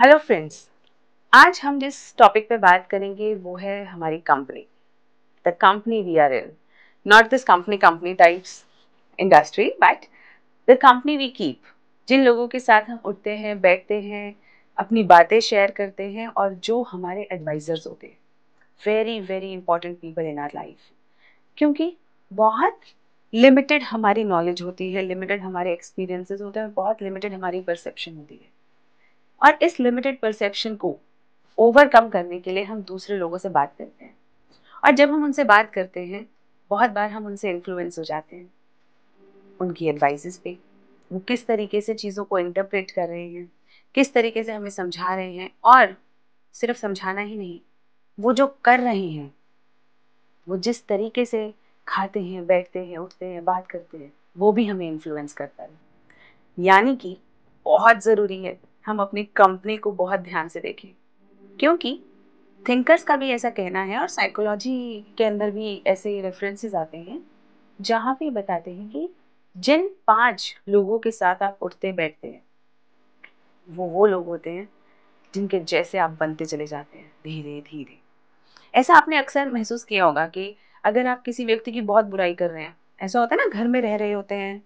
hello friends आज हम जिस टॉपिक पे बात करेंगे वो है हमारी company the company we are in not this company company types industry but the company we keep जिन लोगों के साथ हम उठते हैं बैठते हैं अपनी बातें शेयर करते हैं और जो हमारे एडवाइज़र्स होते हैं very very important people in our life क्योंकि बहुत लिमिटेड हमारी नॉलेज होती है लिमिटेड हमारे एक्सपीरियंसेस होते हैं बहुत लिमिटेड हमारी परसेप्शन होती है और इस लिमिटेड परसेप्शन को ओवरकम करने के लिए हम दूसरे लोगों से बात करते हैं और जब हम उनसे बात करते हैं बहुत बार हम उनसे इन्फ्लुएंस हो जाते हैं उनकी एडवाइजेस पे वो किस तरीके से चीज़ों को इंटरप्रेट कर रहे हैं किस तरीके से हमें समझा रहे हैं और सिर्फ समझाना ही नहीं वो जो कर रहे हैं वो जिस तरीके से खाते हैं बैठते हैं उठते हैं बात करते हैं वो भी हमें इन्फ्लुएंस करता है यानी कि बहुत ज़रूरी है हम अपनी कंपनी को बहुत ध्यान से देखें क्योंकि थिंकर्स का भी ऐसा कहना है और साइकोलॉजी के अंदर भी ऐसे रेफरेंसेस आते हैं जहाँ पे बताते हैं कि जिन पांच लोगों के साथ आप उठते बैठते हैं वो वो लोग होते हैं जिनके जैसे आप बनते चले जाते हैं धीरे धीरे ऐसा आपने अक्सर महसूस किया होगा कि अगर आप किसी व्यक्ति की बहुत बुराई कर रहे हैं ऐसा होता है ना घर में रह रहे होते हैं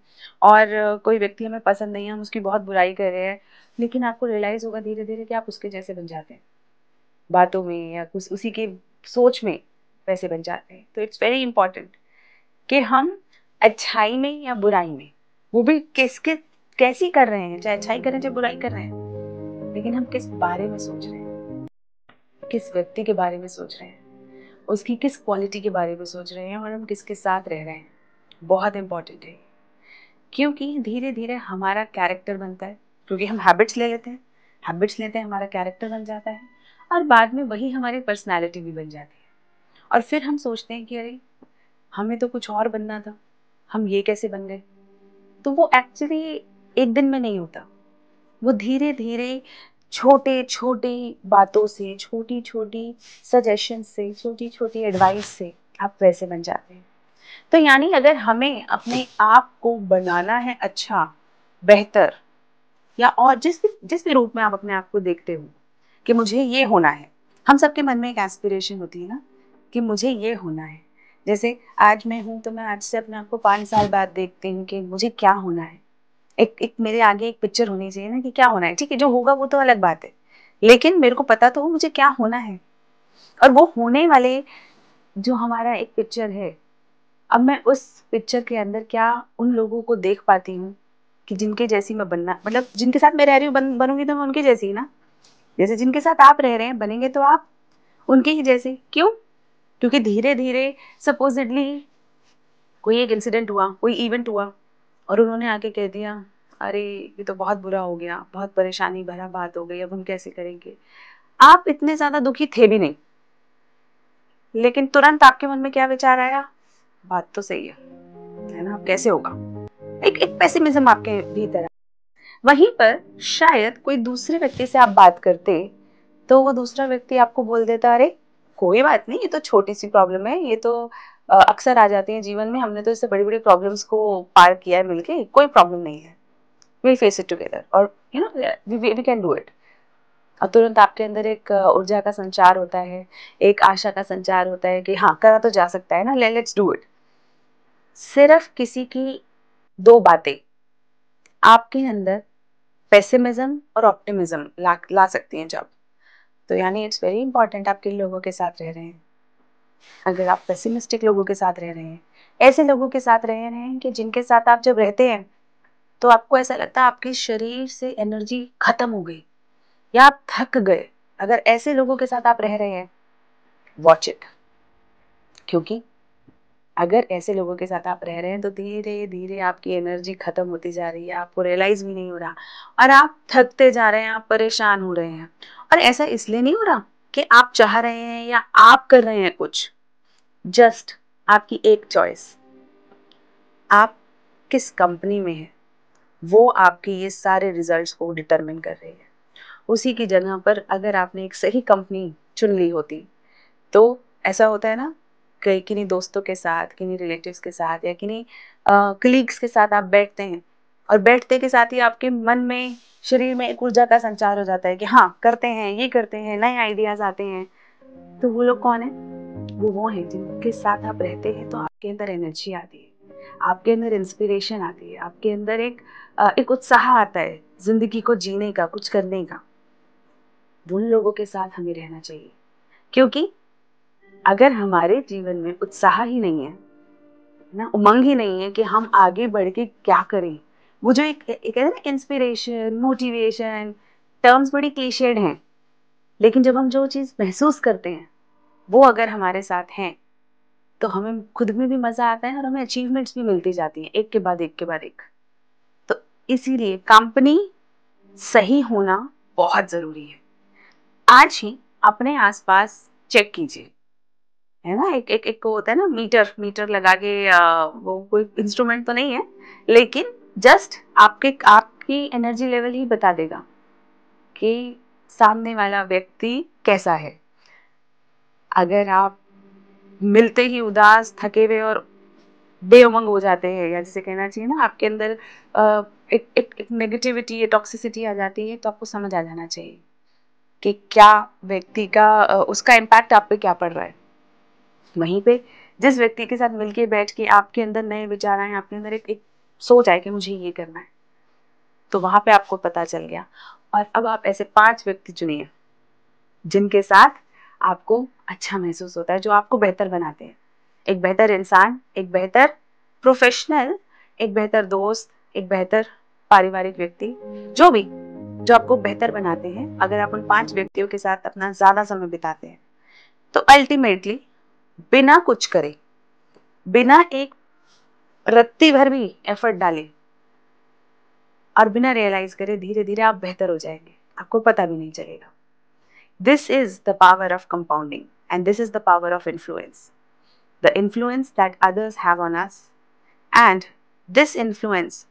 और कोई व्यक्ति हमें पसंद नहीं है हम उसकी बहुत बुराई कर रहे हैं लेकिन आपको रियलाइज़ होगा धीरे धीरे कि आप उसके जैसे बन जाते हैं बातों में या कुछ उसी के सोच में वैसे बन जाते हैं तो इट्स वेरी इंपॉर्टेंट कि हम अच्छाई में या बुराई में वो भी किस किस कैसी कर रहे हैं चाहे अच्छाई कर रहे हैं चाहे बुराई कर रहे हैं लेकिन हम किस बारे में सोच रहे हैं किस व्यक्ति के बारे में सोच रहे हैं उसकी किस क्वालिटी के बारे में सोच रहे हैं और हम किसके साथ रह रहे हैं बहुत इंपॉर्टेंट है क्योंकि धीरे धीरे हमारा कैरेक्टर बनता है क्योंकि हम हैबिट्स ले लेते हैं हैबिट्स लेते हैं हमारा कैरेक्टर बन जाता है और बाद में वही हमारी पर्सनैलिटी भी बन जाती है और फिर हम सोचते हैं कि अरे हमें तो कुछ और बनना था हम ये कैसे बन गए तो वो एक्चुअली एक दिन में नहीं होता वो धीरे धीरे छोटे छोटे बातों से छोटी छोटी सजेशन से छोटी छोटी एडवाइस से आप वैसे बन जाते हैं तो यानी अगर हमें अपने आप को बनाना है अच्छा बेहतर या और जिस जिस भी रूप में आप अपने आप को देखते हो कि मुझे ये होना है हम सबके मन में एक एस्पिरेशन होती है ना कि मुझे ये होना है जैसे आज मैं हूँ तो मैं आज से अपने आप को पाँच साल बाद देखती हूँ कि मुझे क्या होना है एक एक मेरे आगे एक पिक्चर होनी चाहिए ना कि क्या होना है ठीक है जो होगा वो तो अलग बात है लेकिन मेरे को पता तो हो मुझे क्या होना है और वो होने वाले जो हमारा एक पिक्चर है अब मैं उस पिक्चर के अंदर क्या उन लोगों को देख पाती हूँ कि जिनके जैसी मैं बनना मतलब जिनके साथ मैं रह रही हूँ बन, बनूंगी तो मैं उनके जैसी ही ना जैसे जिनके साथ आप रह रहे हैं बनेंगे तो आप उनके ही जैसे क्यों क्योंकि धीरे धीरे सपोजिटली कोई एक इंसिडेंट हुआ कोई इवेंट हुआ और उन्होंने आके कह दिया अरे ये तो बहुत बुरा हो गया बहुत परेशानी भरा बात हो गई अब हम कैसे करेंगे आप इतने ज़्यादा दुखी थे भी नहीं लेकिन तुरंत आपके मन में क्या विचार आया बात तो सही है है ना कैसे होगा एक एक पैसिमिज्म आपके भीतर वहीं पर शायद कोई दूसरे व्यक्ति से आप बात करते तो वो दूसरा व्यक्ति आपको बोल देता अरे कोई बात नहीं ये तो छोटी सी प्रॉब्लम है ये तो अक्सर आ जाती है जीवन में हमने तो इससे बड़ी बड़ी प्रॉब्लम्स को पार किया है मिलके कोई प्रॉब्लम नहीं है विल फेस इट टुगेदर और you know we can do it और तुरंत आपके अंदर एक ऊर्जा का संचार होता है एक आशा का संचार होता है कि हाँ करा तो जा सकता है ना लेट्स डू इट सिर्फ किसी की दो बातें आपके अंदर पेसिमिज्म और ऑप्टिमिज्म ला ला सकती हैं जब तो यानी इट्स वेरी इंपॉर्टेंट आप किन लोगों के साथ रह रहे हैं अगर आप पेसिमिस्टिक लोगों के साथ रह रहे हैं ऐसे लोगों के साथ रह रहे हैं कि जिनके साथ आप जब रहते हैं तो आपको ऐसा लगता है आपके शरीर से एनर्जी खत्म हो गई या आप थक गए अगर ऐसे लोगों के साथ आप रह रहे हैं वॉच इट क्योंकि अगर ऐसे लोगों के साथ आप रह रहे हैं तो धीरे धीरे आपकी एनर्जी ख़त्म होती जा रही है आपको रियलाइज़ भी नहीं हो रहा और आप थकते जा रहे हैं आप परेशान हो रहे हैं और ऐसा इसलिए नहीं हो रहा कि आप चाह रहे हैं या आप कर रहे हैं कुछ जस्ट आपकी एक चॉइस आप किस कंपनी में हैं वो आपके ये सारे रिजल्ट्स को डिटरमिन कर रही है उसी की जगह पर अगर आपने एक सही कंपनी चुन ली होती तो ऐसा होता है ना कई किन्हीं दोस्तों के साथ किन्हीं रिलेटिव्स के साथ या किन्हीं कलीग्स के साथ आप बैठते हैं और बैठते के साथ ही आपके मन में शरीर में एक ऊर्जा का संचार हो जाता है कि हाँ करते हैं ये करते हैं नए आइडियाज आते हैं तो वो लोग कौन है वो वो हैं जिनके साथ आप रहते हैं तो आपके अंदर एनर्जी आती है आपके अंदर इंस्पिरेशन आती है आपके अंदर एक एक उत्साह आता है ज़िंदगी को जीने का कुछ करने का उन लोगों के साथ हमें रहना चाहिए क्योंकि अगर हमारे जीवन में उत्साह ही नहीं है ना उमंग ही नहीं है कि हम आगे बढ़ के क्या करें वो जो एक कहते ना इंस्पिरेशन मोटिवेशन टर्म्स बड़ी क्लिशेड हैं लेकिन जब हम जो चीज़ महसूस करते हैं वो अगर हमारे साथ हैं तो हमें खुद में भी मज़ा आता है और हमें अचीवमेंट्स भी मिलती जाती हैं एक के बाद एक के बाद एक तो इसीलिए कंपनी सही होना बहुत ज़रूरी है आज ही अपने आसपास चेक कीजिए है ना एक एक एक होता है ना मीटर मीटर लगा के आ, वो कोई इंस्ट्रूमेंट तो नहीं है लेकिन जस्ट आपके आपकी एनर्जी लेवल ही बता देगा कि सामने वाला व्यक्ति कैसा है अगर आप मिलते ही उदास थके हुए और बेउमंग हो जाते हैं या जिसे कहना चाहिए ना आपके अंदर एक, एक नेगेटिविटी या टॉक्सिसिटी आ जाती है तो आपको समझ आ जाना चाहिए कि क्या व्यक्ति का उसका इम्पैक्ट आप पे क्या पड़ रहा है वहीं पे जिस व्यक्ति के साथ मिलके बैठ के आपके अंदर नए विचार आए आपके अंदर एक, एक सोच आए कि मुझे ये करना है तो वहां पे आपको पता चल गया और अब आप ऐसे पांच व्यक्ति चुनिए जिनके साथ आपको अच्छा महसूस होता है जो आपको बेहतर बनाते हैं एक बेहतर इंसान एक बेहतर प्रोफेशनल एक बेहतर दोस्त एक बेहतर पारिवारिक व्यक्ति जो भी जो आपको बेहतर बनाते हैं अगर आप उन पांच व्यक्तियों के साथ अपना ज्यादा समय बिताते हैं तो अल्टीमेटली बिना कुछ करे बिना एक रत्ती भर भी एफर्ट डाले और बिना रियलाइज करे धीरे धीरे आप बेहतर हो जाएंगे आपको पता भी नहीं चलेगा this is the power of compounding and this is the power of influence the influence that others have on us and this influence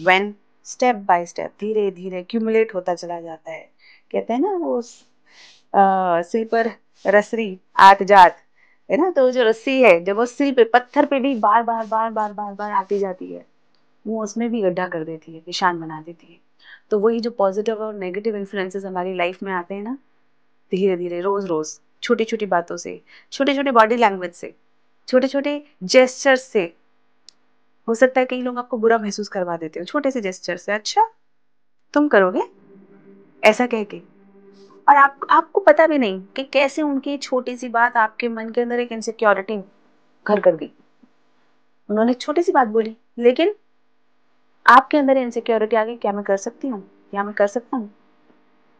when step by step धीरे धीरे क्यूमुलेट होता चला जाता है कहते हैं ना वो उस, आ, सिर पर रसरी आत जात है ना तो जो रस्सी है जब वो सिल पे पत्थर पे भी बार बार बार बार बार बार आती जाती है वो उसमें भी गड्ढा कर देती है निशान बना देती है तो वही जो पॉजिटिव और नेगेटिव इन्फ्लुएंसेस हमारी लाइफ में आते हैं ना धीरे धीरे रोज़ रोज़ छोटी छोटी बातों से छोटे छोटे बॉडी लैंग्वेज से छोटे छोटे जेस्टर्स से हो सकता है कई लोग आपको बुरा महसूस करवा देते हो छोटे से जेस्टर से अच्छा तुम करोगे ऐसा कह के और आप आपको पता भी नहीं कि कैसे उनकी छोटी सी बात आपके मन के अंदर एक इनसिक्योरिटी घर कर गई उन्होंने छोटी सी बात बोली लेकिन आपके अंदर इनसिक्योरिटी आ गई क्या मैं कर सकती हूँ क्या मैं कर सकता हूँ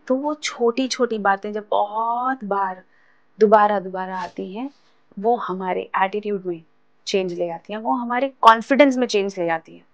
तो वो छोटी छोटी बातें जब बहुत बार दोबारा दोबारा आती हैं वो हमारे एटीट्यूड में चेंज ले आती हैं वो हमारे कॉन्फिडेंस में चेंज ले आती हैं